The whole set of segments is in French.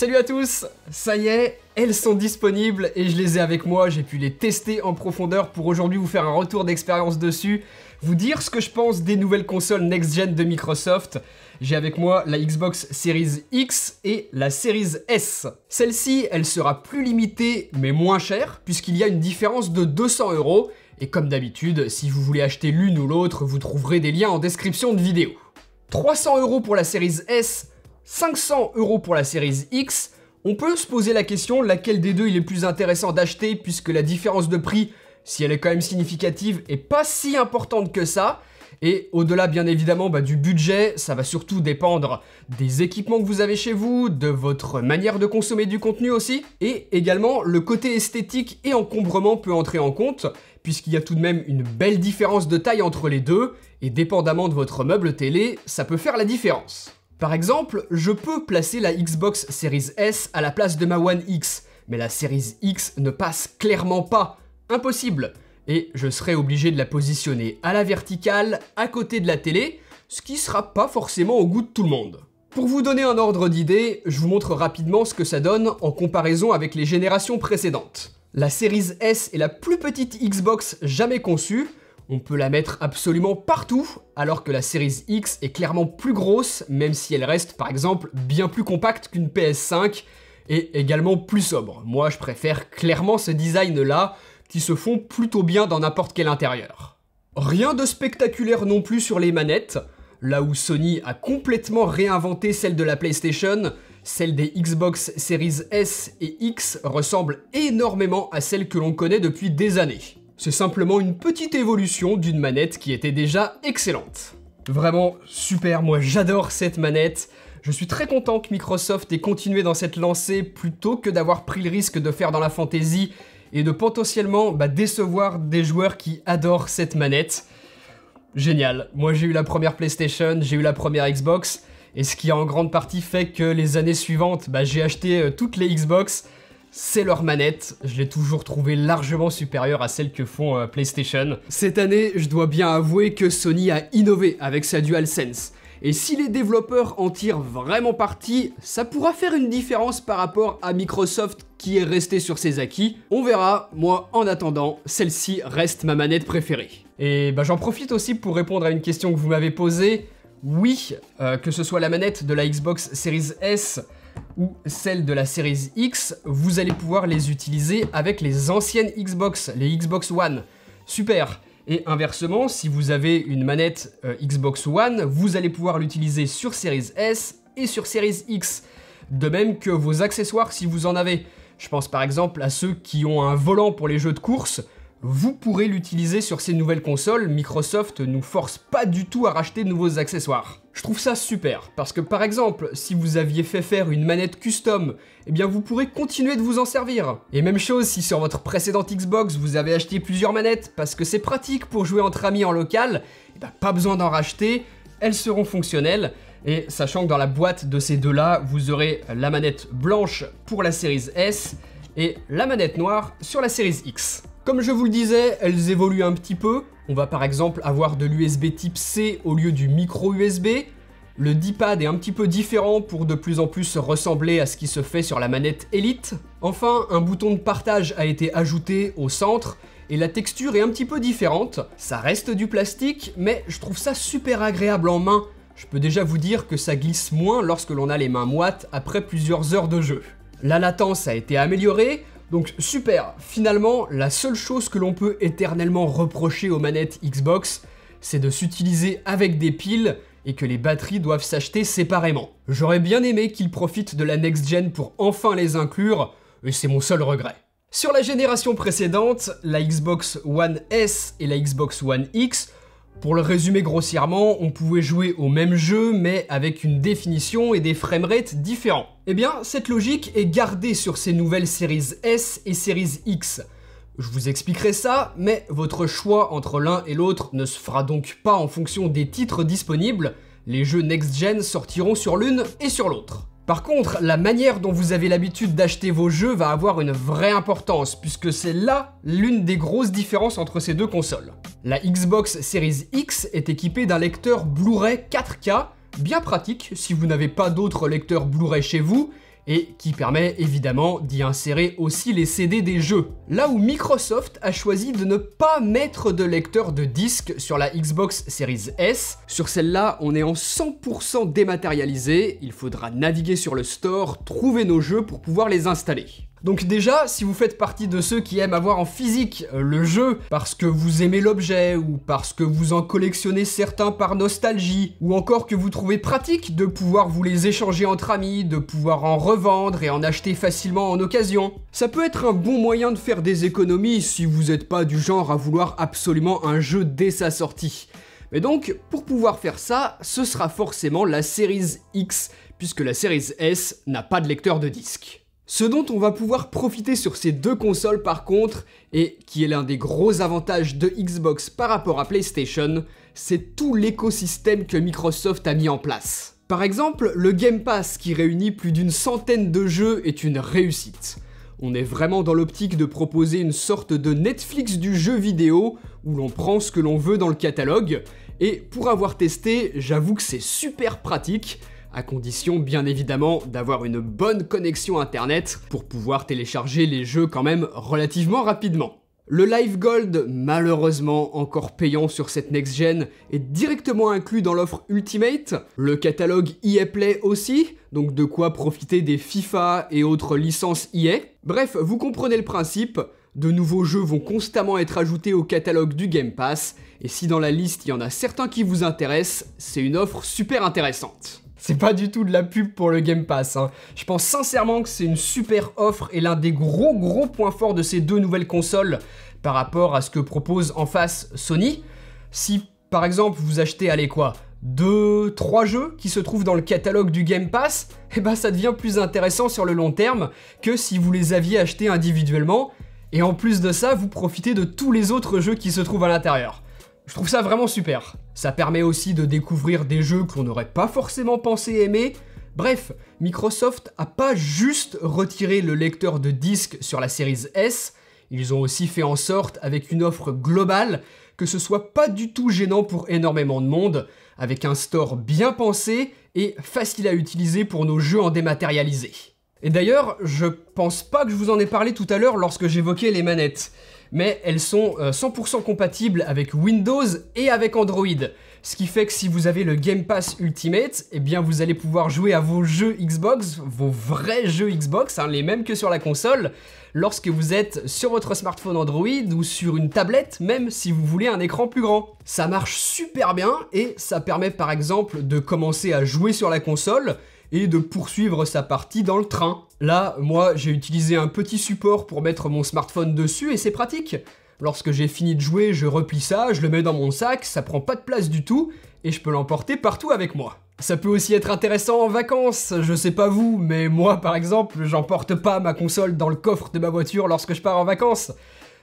Salut à tous Ça y est, elles sont disponibles et je les ai avec moi, j'ai pu les tester en profondeur pour aujourd'hui vous faire un retour d'expérience dessus, vous dire ce que je pense des nouvelles consoles next-gen de Microsoft. J'ai avec moi la Xbox Series X et la Series S. Celle-ci, elle sera plus limitée mais moins chère puisqu'il y a une différence de 200 euros et comme d'habitude, si vous voulez acheter l'une ou l'autre, vous trouverez des liens en description de vidéo. 300 euros pour la Series S, 500 euros pour la série X, on peut se poser la question laquelle des deux il est plus intéressant d'acheter puisque la différence de prix, si elle est quand même significative, est pas si importante que ça. Et au-delà, bien évidemment, bah, du budget, ça va surtout dépendre des équipements que vous avez chez vous, de votre manière de consommer du contenu aussi, et également le côté esthétique et encombrement peut entrer en compte, puisqu'il y a tout de même une belle différence de taille entre les deux, et dépendamment de votre meuble télé, ça peut faire la différence. Par exemple, je peux placer la Xbox Series S à la place de ma One X, mais la Series X ne passe clairement pas. Impossible Et je serai obligé de la positionner à la verticale, à côté de la télé, ce qui sera pas forcément au goût de tout le monde. Pour vous donner un ordre d'idée, je vous montre rapidement ce que ça donne en comparaison avec les générations précédentes. La Series S est la plus petite Xbox jamais conçue, on peut la mettre absolument partout, alors que la Series X est clairement plus grosse, même si elle reste par exemple bien plus compacte qu'une PS5 et également plus sobre. Moi je préfère clairement ce design là, qui se font plutôt bien dans n'importe quel intérieur. Rien de spectaculaire non plus sur les manettes, là où Sony a complètement réinventé celle de la PlayStation, celle des Xbox Series S et X ressemble énormément à celle que l'on connaît depuis des années. C'est simplement une petite évolution d'une manette qui était déjà excellente. Vraiment super, moi j'adore cette manette. Je suis très content que Microsoft ait continué dans cette lancée plutôt que d'avoir pris le risque de faire dans la fantaisie et de potentiellement bah, décevoir des joueurs qui adorent cette manette. Génial. Moi j'ai eu la première PlayStation, j'ai eu la première Xbox, et ce qui a en grande partie fait que les années suivantes, bah, j'ai acheté euh, toutes les Xbox, c'est leur manette. Je l'ai toujours trouvée largement supérieure à celle que font euh, PlayStation. Cette année, je dois bien avouer que Sony a innové avec sa DualSense. Et si les développeurs en tirent vraiment parti, ça pourra faire une différence par rapport à Microsoft qui est resté sur ses acquis. On verra, moi en attendant, celle-ci reste ma manette préférée. Et bah, j'en profite aussi pour répondre à une question que vous m'avez posée. Oui, euh, que ce soit la manette de la Xbox Series S, ou celle de la série X, vous allez pouvoir les utiliser avec les anciennes Xbox, les Xbox One. Super et inversement, si vous avez une manette euh, Xbox One, vous allez pouvoir l'utiliser sur Series S et sur Series X. De même que vos accessoires si vous en avez. Je pense par exemple à ceux qui ont un volant pour les jeux de course, vous pourrez l'utiliser sur ces nouvelles consoles, Microsoft nous force pas du tout à racheter de nouveaux accessoires. Je trouve ça super, parce que par exemple, si vous aviez fait faire une manette custom, eh bien vous pourrez continuer de vous en servir. Et même chose si sur votre précédente Xbox vous avez acheté plusieurs manettes, parce que c'est pratique pour jouer entre amis en local, eh ben, pas besoin d'en racheter, elles seront fonctionnelles, et sachant que dans la boîte de ces deux-là, vous aurez la manette blanche pour la série S, et la manette noire sur la série X. Comme je vous le disais, elles évoluent un petit peu. On va par exemple avoir de l'USB type C au lieu du micro USB. Le D-pad est un petit peu différent pour de plus en plus ressembler à ce qui se fait sur la manette Elite. Enfin, un bouton de partage a été ajouté au centre et la texture est un petit peu différente. Ça reste du plastique, mais je trouve ça super agréable en main. Je peux déjà vous dire que ça glisse moins lorsque l'on a les mains moites après plusieurs heures de jeu. La latence a été améliorée, donc super, finalement, la seule chose que l'on peut éternellement reprocher aux manettes Xbox, c'est de s'utiliser avec des piles et que les batteries doivent s'acheter séparément. J'aurais bien aimé qu'ils profitent de la next-gen pour enfin les inclure, et c'est mon seul regret. Sur la génération précédente, la Xbox One S et la Xbox One X, pour le résumer grossièrement, on pouvait jouer au même jeu mais avec une définition et des framerates différents. Eh bien, cette logique est gardée sur ces nouvelles séries S et séries X. Je vous expliquerai ça, mais votre choix entre l'un et l'autre ne se fera donc pas en fonction des titres disponibles, les jeux next-gen sortiront sur l'une et sur l'autre. Par contre, la manière dont vous avez l'habitude d'acheter vos jeux va avoir une vraie importance, puisque c'est là l'une des grosses différences entre ces deux consoles. La Xbox Series X est équipée d'un lecteur Blu-ray 4K, bien pratique si vous n'avez pas d'autres lecteurs Blu-ray chez vous, et qui permet évidemment d'y insérer aussi les CD des jeux. Là où Microsoft a choisi de ne pas mettre de lecteur de disque sur la Xbox Series S, sur celle-là on est en 100% dématérialisé, il faudra naviguer sur le store, trouver nos jeux pour pouvoir les installer. Donc déjà, si vous faites partie de ceux qui aiment avoir en physique euh, le jeu parce que vous aimez l'objet ou parce que vous en collectionnez certains par nostalgie ou encore que vous trouvez pratique de pouvoir vous les échanger entre amis, de pouvoir en revendre et en acheter facilement en occasion, ça peut être un bon moyen de faire des économies si vous n'êtes pas du genre à vouloir absolument un jeu dès sa sortie. Mais donc, pour pouvoir faire ça, ce sera forcément la série X, puisque la série S n'a pas de lecteur de disque. Ce dont on va pouvoir profiter sur ces deux consoles par contre, et qui est l'un des gros avantages de Xbox par rapport à PlayStation, c'est tout l'écosystème que Microsoft a mis en place. Par exemple, le Game Pass qui réunit plus d'une centaine de jeux est une réussite. On est vraiment dans l'optique de proposer une sorte de Netflix du jeu vidéo où l'on prend ce que l'on veut dans le catalogue, et pour avoir testé, j'avoue que c'est super pratique, à condition bien évidemment d'avoir une bonne connexion internet pour pouvoir télécharger les jeux quand même relativement rapidement. Le Live Gold, malheureusement encore payant sur cette next-gen, est directement inclus dans l'offre Ultimate, le catalogue EA Play aussi, donc de quoi profiter des FIFA et autres licences EA. Bref, vous comprenez le principe, de nouveaux jeux vont constamment être ajoutés au catalogue du Game Pass, et si dans la liste il y en a certains qui vous intéressent, c'est une offre super intéressante. C'est pas du tout de la pub pour le Game Pass. Hein. Je pense sincèrement que c'est une super offre et l'un des gros gros points forts de ces deux nouvelles consoles par rapport à ce que propose en face Sony. Si par exemple vous achetez, allez quoi, deux, trois jeux qui se trouvent dans le catalogue du Game Pass, eh ben ça devient plus intéressant sur le long terme que si vous les aviez achetés individuellement. Et en plus de ça, vous profitez de tous les autres jeux qui se trouvent à l'intérieur. Je trouve ça vraiment super. Ça permet aussi de découvrir des jeux qu'on n'aurait pas forcément pensé aimer. Bref, Microsoft a pas juste retiré le lecteur de disques sur la série S, ils ont aussi fait en sorte, avec une offre globale, que ce soit pas du tout gênant pour énormément de monde, avec un store bien pensé et facile à utiliser pour nos jeux en dématérialisé. Et d'ailleurs, je pense pas que je vous en ai parlé tout à l'heure lorsque j'évoquais les manettes mais elles sont 100% euh, compatibles avec Windows et avec Android. Ce qui fait que si vous avez le Game Pass Ultimate, eh bien vous allez pouvoir jouer à vos jeux Xbox, vos vrais jeux Xbox, hein, les mêmes que sur la console, lorsque vous êtes sur votre smartphone Android ou sur une tablette, même si vous voulez un écran plus grand. Ça marche super bien et ça permet par exemple de commencer à jouer sur la console et de poursuivre sa partie dans le train. Là, moi, j'ai utilisé un petit support pour mettre mon smartphone dessus et c'est pratique. Lorsque j'ai fini de jouer, je replie ça, je le mets dans mon sac, ça prend pas de place du tout, et je peux l'emporter partout avec moi. Ça peut aussi être intéressant en vacances, je sais pas vous, mais moi par exemple, j'emporte pas ma console dans le coffre de ma voiture lorsque je pars en vacances.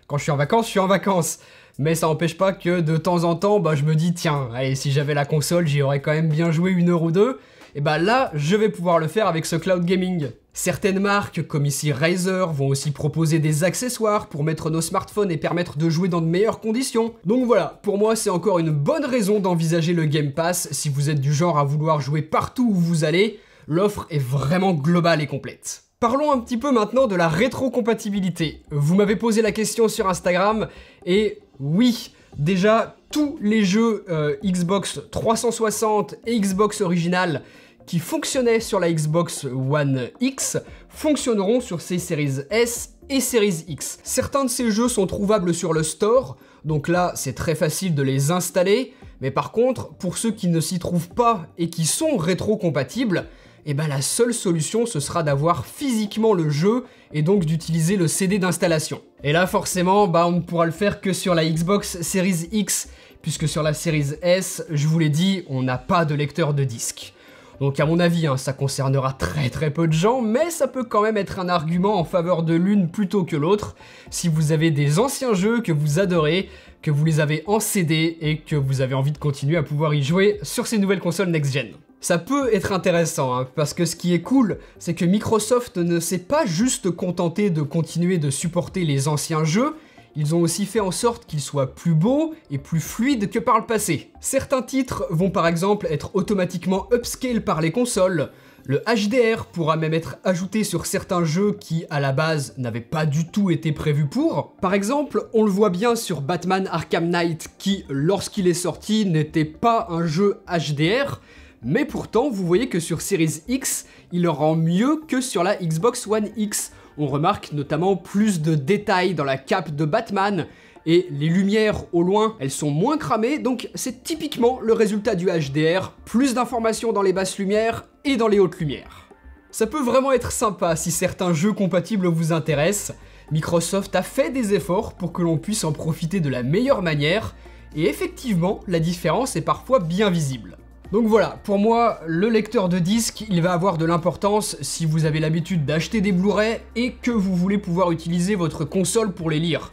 Quand je suis en vacances, je suis en vacances. Mais ça n'empêche pas que de temps en temps, bah, je me dis, tiens, allez, si j'avais la console, j'y aurais quand même bien joué une heure ou deux et eh bah ben là, je vais pouvoir le faire avec ce cloud gaming. Certaines marques, comme ici Razer, vont aussi proposer des accessoires pour mettre nos smartphones et permettre de jouer dans de meilleures conditions. Donc voilà, pour moi c'est encore une bonne raison d'envisager le Game Pass si vous êtes du genre à vouloir jouer partout où vous allez, l'offre est vraiment globale et complète. Parlons un petit peu maintenant de la rétrocompatibilité. Vous m'avez posé la question sur Instagram et oui, déjà tous les jeux euh, Xbox 360 et Xbox original qui fonctionnaient sur la Xbox One X fonctionneront sur ces séries S et Series X. Certains de ces jeux sont trouvables sur le store, donc là c'est très facile de les installer, mais par contre, pour ceux qui ne s'y trouvent pas et qui sont rétro-compatibles, eh ben la seule solution ce sera d'avoir physiquement le jeu et donc d'utiliser le CD d'installation. Et là forcément, bah on ne pourra le faire que sur la Xbox Series X, puisque sur la Series S, je vous l'ai dit, on n'a pas de lecteur de disque. Donc à mon avis, hein, ça concernera très très peu de gens, mais ça peut quand même être un argument en faveur de l'une plutôt que l'autre, si vous avez des anciens jeux que vous adorez, que vous les avez en CD et que vous avez envie de continuer à pouvoir y jouer sur ces nouvelles consoles next-gen. Ça peut être intéressant, hein, parce que ce qui est cool, c'est que Microsoft ne s'est pas juste contenté de continuer de supporter les anciens jeux, ils ont aussi fait en sorte qu'il soit plus beau et plus fluide que par le passé. Certains titres vont par exemple être automatiquement upscale par les consoles, le HDR pourra même être ajouté sur certains jeux qui, à la base, n'avaient pas du tout été prévus pour. Par exemple, on le voit bien sur Batman Arkham Knight qui, lorsqu'il est sorti, n'était pas un jeu HDR, mais pourtant, vous voyez que sur Series X, il rend mieux que sur la Xbox One X. On remarque notamment plus de détails dans la cape de Batman, et les lumières au loin, elles sont moins cramées, donc c'est typiquement le résultat du HDR, plus d'informations dans les basses lumières et dans les hautes lumières. Ça peut vraiment être sympa si certains jeux compatibles vous intéressent, Microsoft a fait des efforts pour que l'on puisse en profiter de la meilleure manière, et effectivement, la différence est parfois bien visible. Donc voilà, pour moi, le lecteur de disque, il va avoir de l'importance si vous avez l'habitude d'acheter des Blu-ray et que vous voulez pouvoir utiliser votre console pour les lire.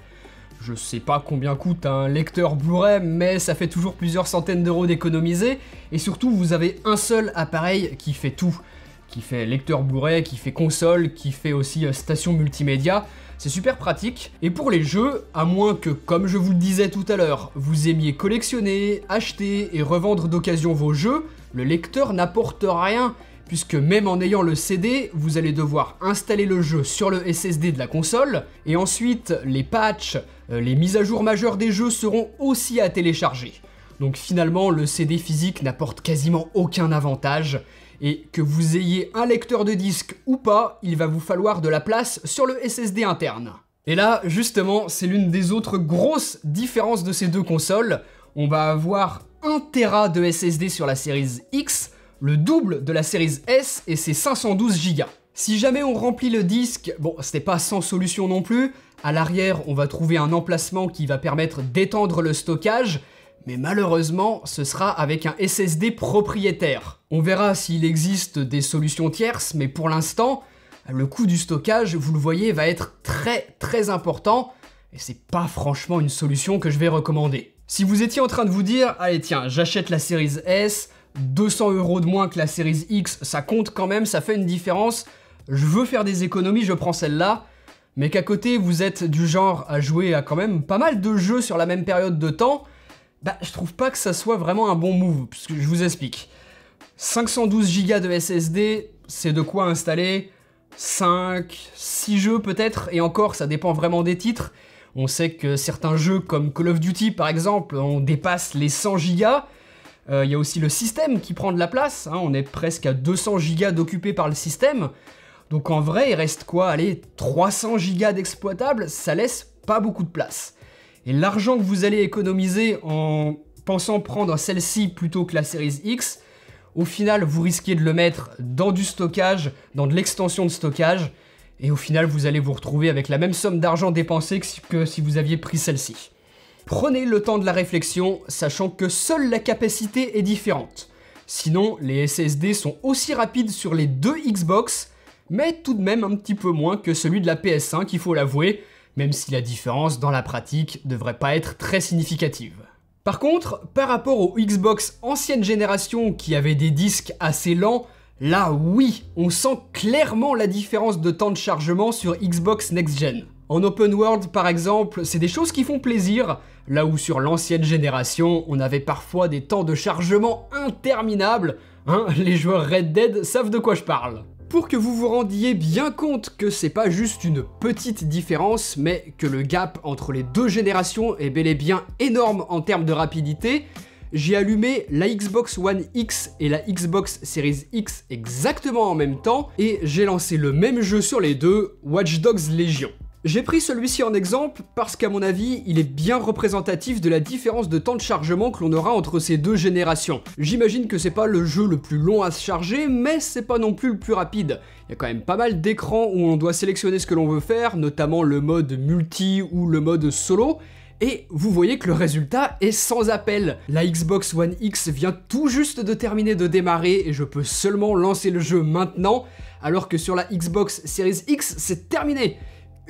Je sais pas combien coûte un lecteur Blu-ray, mais ça fait toujours plusieurs centaines d'euros d'économiser, et surtout vous avez un seul appareil qui fait tout, qui fait lecteur Blu-ray, qui fait console, qui fait aussi euh, station multimédia, c'est super pratique. Et pour les jeux, à moins que, comme je vous le disais tout à l'heure, vous aimiez collectionner, acheter et revendre d'occasion vos jeux, le lecteur n'apporte rien puisque même en ayant le CD, vous allez devoir installer le jeu sur le SSD de la console, et ensuite les patchs, euh, les mises à jour majeures des jeux seront aussi à télécharger. Donc finalement, le CD physique n'apporte quasiment aucun avantage. Et que vous ayez un lecteur de disque ou pas, il va vous falloir de la place sur le SSD interne. Et là, justement, c'est l'une des autres grosses différences de ces deux consoles. On va avoir 1 Tera de SSD sur la série X, le double de la série S et c'est 512 Go. Si jamais on remplit le disque, bon, c'était pas sans solution non plus. À l'arrière, on va trouver un emplacement qui va permettre d'étendre le stockage mais malheureusement, ce sera avec un SSD propriétaire. On verra s'il existe des solutions tierces, mais pour l'instant, le coût du stockage, vous le voyez, va être très très important, et c'est pas franchement une solution que je vais recommander. Si vous étiez en train de vous dire, allez tiens, j'achète la série S, 200 euros de moins que la série X, ça compte quand même, ça fait une différence, je veux faire des économies, je prends celle-là, mais qu'à côté vous êtes du genre à jouer à quand même pas mal de jeux sur la même période de temps, bah, je trouve pas que ça soit vraiment un bon move, puisque je vous explique. 512 Go de SSD, c'est de quoi installer 5, 6 jeux peut-être, et encore, ça dépend vraiment des titres. On sait que certains jeux comme Call of Duty par exemple, on dépasse les 100 Go. Il y a aussi le système qui prend de la place, hein, on est presque à 200 Go d'occupés par le système. Donc en vrai, il reste quoi Allez, 300 Go d'exploitable, ça laisse pas beaucoup de place. Et l'argent que vous allez économiser en pensant prendre celle-ci plutôt que la Series X, au final, vous risquez de le mettre dans du stockage, dans de l'extension de stockage, et au final, vous allez vous retrouver avec la même somme d'argent dépensée que si vous aviez pris celle-ci. Prenez le temps de la réflexion, sachant que seule la capacité est différente. Sinon, les SSD sont aussi rapides sur les deux Xbox, mais tout de même un petit peu moins que celui de la PS5, il faut l'avouer, même si la différence dans la pratique devrait pas être très significative. Par contre, par rapport aux Xbox ancienne génération qui avaient des disques assez lents, là oui, on sent clairement la différence de temps de chargement sur Xbox Next Gen. En open world par exemple, c'est des choses qui font plaisir, là où sur l'ancienne génération, on avait parfois des temps de chargement interminables, hein, les joueurs Red Dead savent de quoi je parle pour que vous vous rendiez bien compte que c'est pas juste une petite différence, mais que le gap entre les deux générations est bel et bien énorme en termes de rapidité, j'ai allumé la Xbox One X et la Xbox Series X exactement en même temps, et j'ai lancé le même jeu sur les deux, Watch Dogs Legion. J'ai pris celui-ci en exemple parce qu'à mon avis, il est bien représentatif de la différence de temps de chargement que l'on aura entre ces deux générations. J'imagine que c'est pas le jeu le plus long à se charger, mais c'est pas non plus le plus rapide. Il y a quand même pas mal d'écrans où on doit sélectionner ce que l'on veut faire, notamment le mode multi ou le mode solo, et vous voyez que le résultat est sans appel. La Xbox One X vient tout juste de terminer de démarrer et je peux seulement lancer le jeu maintenant, alors que sur la Xbox Series X, c'est terminé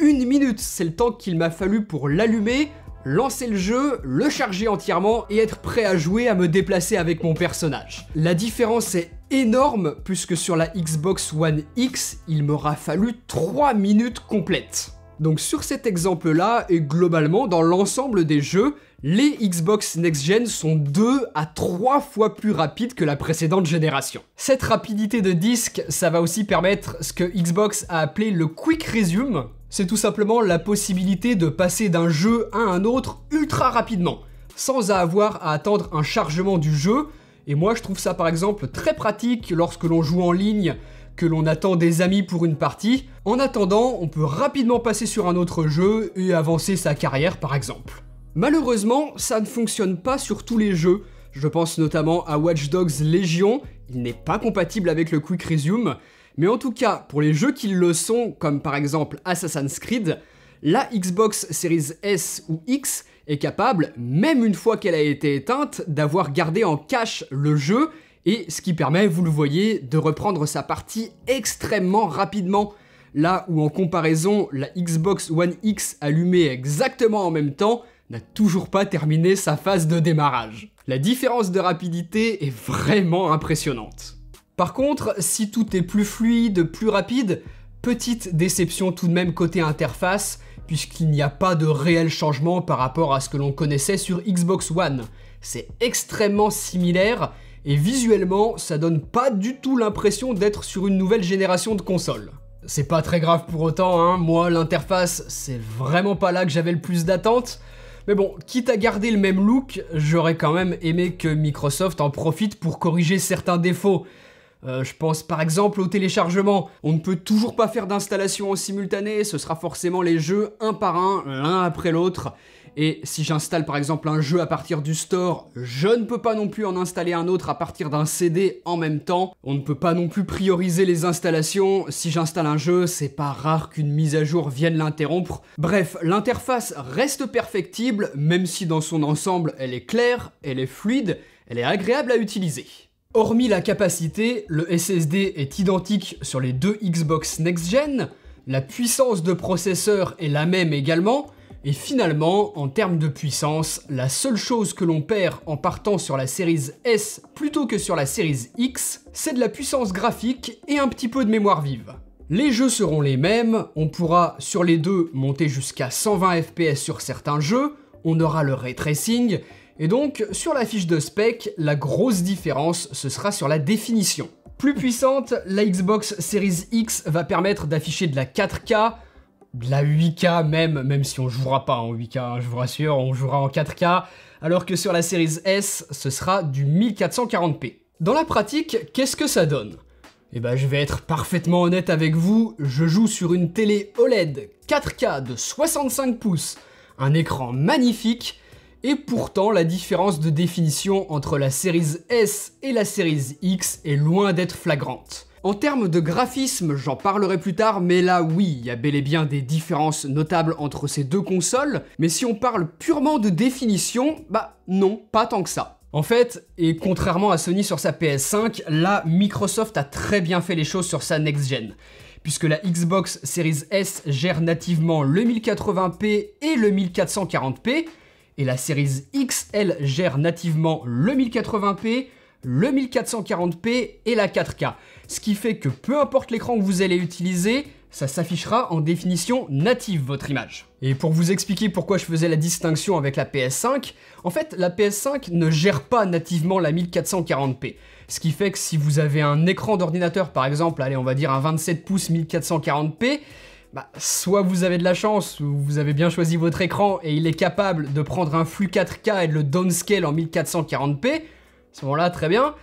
une minute. C'est le temps qu'il m'a fallu pour l'allumer, lancer le jeu, le charger entièrement et être prêt à jouer, à me déplacer avec mon personnage. La différence est énorme puisque sur la Xbox One X, il m'aura fallu 3 minutes complètes. Donc sur cet exemple-là, et globalement dans l'ensemble des jeux, les Xbox Next Gen sont 2 à 3 fois plus rapides que la précédente génération. Cette rapidité de disque, ça va aussi permettre ce que Xbox a appelé le Quick Resume, c'est tout simplement la possibilité de passer d'un jeu à un autre ultra rapidement, sans avoir à attendre un chargement du jeu, et moi je trouve ça par exemple très pratique lorsque l'on joue en ligne, que l'on attend des amis pour une partie. En attendant, on peut rapidement passer sur un autre jeu et avancer sa carrière par exemple. Malheureusement, ça ne fonctionne pas sur tous les jeux. Je pense notamment à Watch Dogs Legion, il n'est pas compatible avec le Quick Resume, mais en tout cas, pour les jeux qui le sont, comme par exemple Assassin's Creed, la Xbox Series S ou X est capable, même une fois qu'elle a été éteinte, d'avoir gardé en cache le jeu, et ce qui permet, vous le voyez, de reprendre sa partie extrêmement rapidement. Là où en comparaison, la Xbox One X allumée exactement en même temps n'a toujours pas terminé sa phase de démarrage. La différence de rapidité est vraiment impressionnante. Par contre, si tout est plus fluide, plus rapide, petite déception tout de même côté interface, puisqu'il n'y a pas de réel changement par rapport à ce que l'on connaissait sur Xbox One. C'est extrêmement similaire, et visuellement, ça donne pas du tout l'impression d'être sur une nouvelle génération de consoles. C'est pas très grave pour autant, hein. moi l'interface, c'est vraiment pas là que j'avais le plus d'attentes. Mais bon, quitte à garder le même look, j'aurais quand même aimé que Microsoft en profite pour corriger certains défauts. Euh, je pense par exemple au téléchargement. On ne peut toujours pas faire d'installation en simultané, ce sera forcément les jeux un par un, l'un après l'autre. Et si j'installe par exemple un jeu à partir du store, je ne peux pas non plus en installer un autre à partir d'un CD en même temps. On ne peut pas non plus prioriser les installations. Si j'installe un jeu, c'est pas rare qu'une mise à jour vienne l'interrompre. Bref, l'interface reste perfectible, même si dans son ensemble elle est claire, elle est fluide, elle est agréable à utiliser. Hormis la capacité, le SSD est identique sur les deux Xbox Next Gen, la puissance de processeur est la même également, et finalement, en termes de puissance, la seule chose que l'on perd en partant sur la série S plutôt que sur la série X, c'est de la puissance graphique et un petit peu de mémoire vive. Les jeux seront les mêmes, on pourra sur les deux monter jusqu'à 120 FPS sur certains jeux, on aura le ray tracing, et donc, sur la fiche de spec, la grosse différence, ce sera sur la définition. Plus puissante, la Xbox Series X va permettre d'afficher de la 4K, de la 8K même, même si on jouera pas en 8K, hein, je vous rassure, on jouera en 4K, alors que sur la Series S, ce sera du 1440p. Dans la pratique, qu'est-ce que ça donne Eh ben, je vais être parfaitement honnête avec vous, je joue sur une télé OLED 4K de 65 pouces, un écran magnifique, et pourtant, la différence de définition entre la série S et la série X est loin d'être flagrante. En termes de graphisme, j'en parlerai plus tard, mais là oui, il y a bel et bien des différences notables entre ces deux consoles, mais si on parle purement de définition, bah non, pas tant que ça. En fait, et contrairement à Sony sur sa PS5, là Microsoft a très bien fait les choses sur sa next-gen puisque la Xbox Series S gère nativement le 1080p et le 1440p, et la série X, elle, gère nativement le 1080p, le 1440p et la 4K. Ce qui fait que peu importe l'écran que vous allez utiliser, ça s'affichera en définition native votre image. Et pour vous expliquer pourquoi je faisais la distinction avec la PS5, en fait la PS5 ne gère pas nativement la 1440p. Ce qui fait que si vous avez un écran d'ordinateur par exemple, allez on va dire un 27 pouces 1440p, bah, soit vous avez de la chance, ou vous avez bien choisi votre écran et il est capable de prendre un flux 4K et de le downscale en 1440p, ce moment-là, très bien.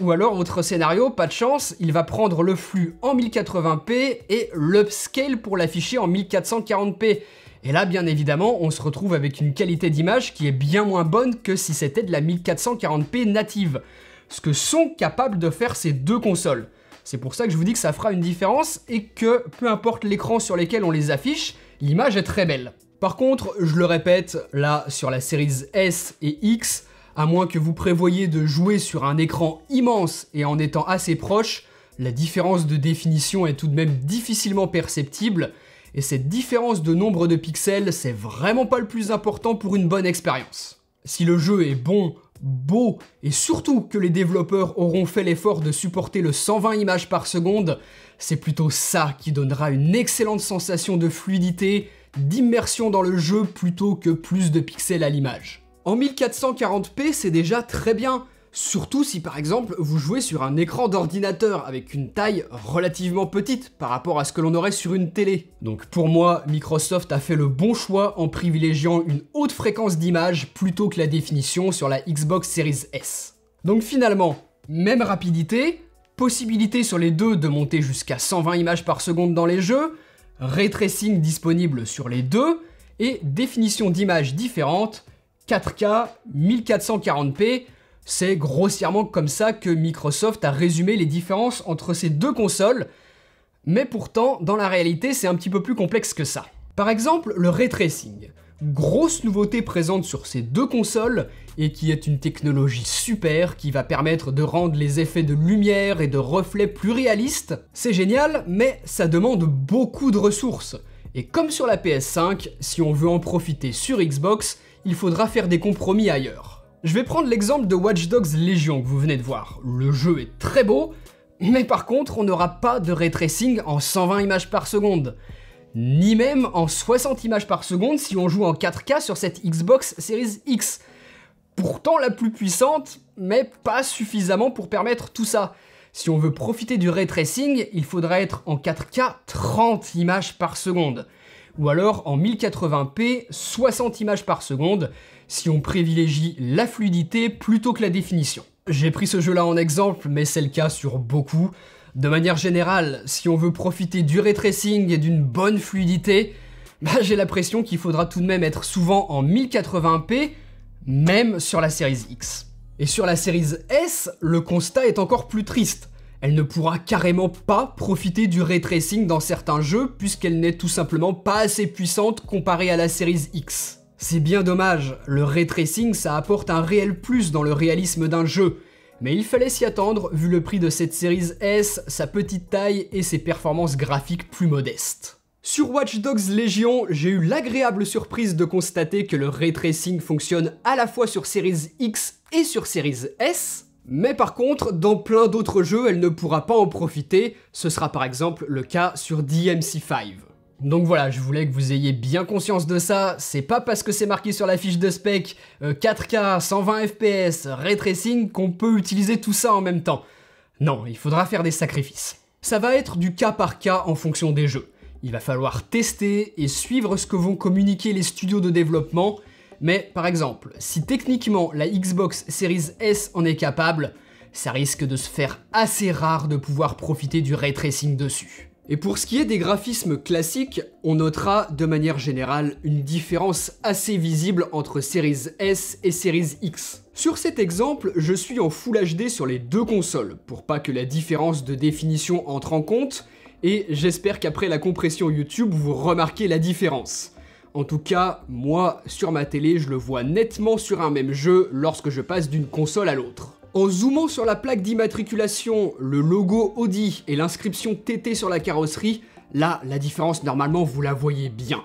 Ou alors, votre scénario, pas de chance, il va prendre le flux en 1080p et l'upscale pour l'afficher en 1440p. Et là, bien évidemment, on se retrouve avec une qualité d'image qui est bien moins bonne que si c'était de la 1440p native. Ce que sont capables de faire ces deux consoles. C'est pour ça que je vous dis que ça fera une différence et que peu importe l'écran sur lequel on les affiche, l'image est très belle. Par contre, je le répète, là sur la série S et X, à moins que vous prévoyez de jouer sur un écran immense et en étant assez proche, la différence de définition est tout de même difficilement perceptible, et cette différence de nombre de pixels, c'est vraiment pas le plus important pour une bonne expérience. Si le jeu est bon beau et surtout que les développeurs auront fait l'effort de supporter le 120 images par seconde, c'est plutôt ça qui donnera une excellente sensation de fluidité, d'immersion dans le jeu plutôt que plus de pixels à l'image. En 1440p, c'est déjà très bien, Surtout si par exemple vous jouez sur un écran d'ordinateur avec une taille relativement petite par rapport à ce que l'on aurait sur une télé. Donc pour moi, Microsoft a fait le bon choix en privilégiant une haute fréquence d'image plutôt que la définition sur la Xbox Series S. Donc finalement, même rapidité, possibilité sur les deux de monter jusqu'à 120 images par seconde dans les jeux, ray tracing disponible sur les deux, et définition d'image différente, 4K, 1440p, c'est grossièrement comme ça que Microsoft a résumé les différences entre ces deux consoles, mais pourtant, dans la réalité, c'est un petit peu plus complexe que ça. Par exemple, le ray tracing. Grosse nouveauté présente sur ces deux consoles et qui est une technologie super qui va permettre de rendre les effets de lumière et de reflets plus réalistes. C'est génial, mais ça demande beaucoup de ressources. Et comme sur la PS5, si on veut en profiter sur Xbox, il faudra faire des compromis ailleurs. Je vais prendre l'exemple de Watch Dogs Legion que vous venez de voir. Le jeu est très beau, mais par contre, on n'aura pas de ray tracing en 120 images par seconde, ni même en 60 images par seconde si on joue en 4K sur cette Xbox Series X. Pourtant la plus puissante, mais pas suffisamment pour permettre tout ça. Si on veut profiter du ray tracing, il faudra être en 4K 30 images par seconde, ou alors en 1080p 60 images par seconde, si on privilégie la fluidité plutôt que la définition. J'ai pris ce jeu-là en exemple, mais c'est le cas sur beaucoup. De manière générale, si on veut profiter du retracing et d'une bonne fluidité, bah j'ai l'impression qu'il faudra tout de même être souvent en 1080p, même sur la série X. Et sur la série S, le constat est encore plus triste. Elle ne pourra carrément pas profiter du retracing dans certains jeux puisqu'elle n'est tout simplement pas assez puissante comparée à la série X. C'est bien dommage, le ray tracing ça apporte un réel plus dans le réalisme d'un jeu, mais il fallait s'y attendre vu le prix de cette série S, sa petite taille et ses performances graphiques plus modestes. Sur Watch Dogs Legion, j'ai eu l'agréable surprise de constater que le ray tracing fonctionne à la fois sur Series X et sur Series S, mais par contre, dans plein d'autres jeux, elle ne pourra pas en profiter, ce sera par exemple le cas sur DMC5. Donc voilà, je voulais que vous ayez bien conscience de ça, c'est pas parce que c'est marqué sur la fiche de spec 4K, 120 FPS, ray tracing qu'on peut utiliser tout ça en même temps. Non, il faudra faire des sacrifices. Ça va être du cas par cas en fonction des jeux. Il va falloir tester et suivre ce que vont communiquer les studios de développement, mais par exemple, si techniquement la Xbox Series S en est capable, ça risque de se faire assez rare de pouvoir profiter du ray tracing dessus. Et pour ce qui est des graphismes classiques, on notera de manière générale une différence assez visible entre Series S et Series X. Sur cet exemple, je suis en Full HD sur les deux consoles, pour pas que la différence de définition entre en compte, et j'espère qu'après la compression YouTube, vous remarquez la différence. En tout cas, moi, sur ma télé, je le vois nettement sur un même jeu lorsque je passe d'une console à l'autre. En zoomant sur la plaque d'immatriculation, le logo Audi et l'inscription TT sur la carrosserie, là, la différence, normalement, vous la voyez bien.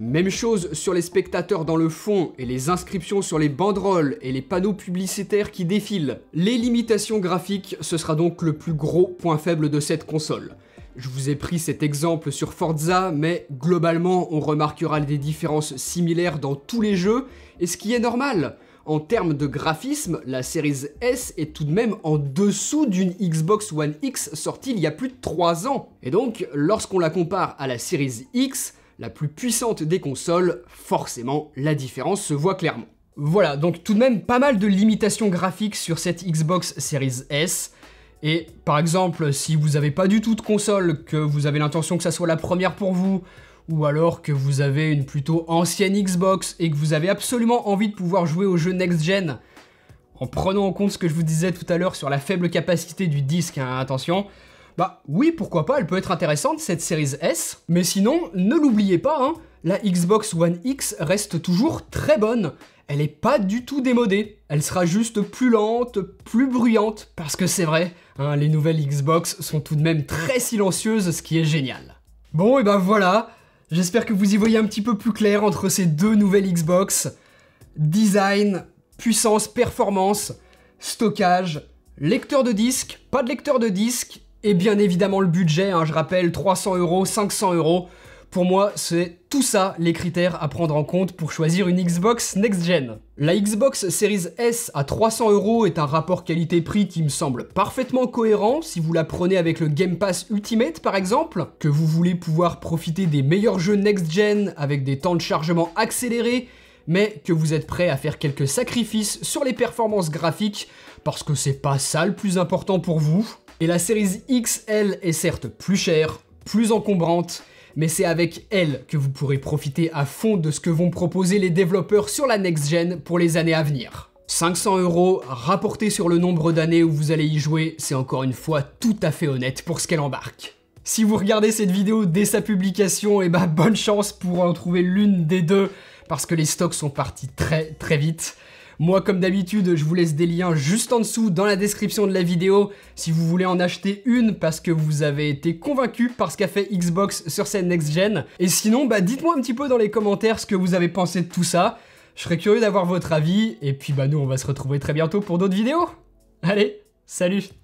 Même chose sur les spectateurs dans le fond et les inscriptions sur les banderoles et les panneaux publicitaires qui défilent. Les limitations graphiques, ce sera donc le plus gros point faible de cette console. Je vous ai pris cet exemple sur Forza, mais globalement on remarquera des différences similaires dans tous les jeux, et ce qui est normal. En termes de graphisme, la Series S est tout de même en dessous d'une Xbox One X sortie il y a plus de 3 ans. Et donc, lorsqu'on la compare à la Series X, la plus puissante des consoles, forcément, la différence se voit clairement. Voilà, donc tout de même pas mal de limitations graphiques sur cette Xbox Series S. Et par exemple, si vous n'avez pas du tout de console, que vous avez l'intention que ça soit la première pour vous, ou alors que vous avez une plutôt ancienne Xbox et que vous avez absolument envie de pouvoir jouer aux jeux next-gen, en prenant en compte ce que je vous disais tout à l'heure sur la faible capacité du disque, hein, attention, bah oui, pourquoi pas, elle peut être intéressante cette série S, mais sinon, ne l'oubliez pas, hein, la Xbox One X reste toujours très bonne. Elle n'est pas du tout démodée. Elle sera juste plus lente, plus bruyante, parce que c'est vrai, hein, les nouvelles Xbox sont tout de même très silencieuses, ce qui est génial. Bon, et ben voilà, J'espère que vous y voyez un petit peu plus clair entre ces deux nouvelles Xbox. Design, puissance, performance, stockage, lecteur de disque, pas de lecteur de disque, et bien évidemment le budget, hein, je rappelle 300 euros, 500 euros. Pour moi, c'est tout ça les critères à prendre en compte pour choisir une Xbox Next Gen. La Xbox Series S à 300 euros est un rapport qualité-prix qui me semble parfaitement cohérent si vous la prenez avec le Game Pass Ultimate par exemple, que vous voulez pouvoir profiter des meilleurs jeux next-gen avec des temps de chargement accélérés, mais que vous êtes prêt à faire quelques sacrifices sur les performances graphiques parce que c'est pas ça le plus important pour vous. Et la série XL est certes plus chère, plus encombrante, mais c'est avec elle que vous pourrez profiter à fond de ce que vont proposer les développeurs sur la next-gen pour les années à venir. 500 euros rapportés sur le nombre d'années où vous allez y jouer, c'est encore une fois tout à fait honnête pour ce qu'elle embarque. Si vous regardez cette vidéo dès sa publication, et eh bah ben, bonne chance pour en trouver l'une des deux, parce que les stocks sont partis très très vite. Moi, comme d'habitude, je vous laisse des liens juste en dessous dans la description de la vidéo si vous voulez en acheter une parce que vous avez été convaincu par ce qu'a fait Xbox sur cette next-gen. Et sinon, bah, dites-moi un petit peu dans les commentaires ce que vous avez pensé de tout ça. Je serais curieux d'avoir votre avis. Et puis, bah, nous, on va se retrouver très bientôt pour d'autres vidéos. Allez, salut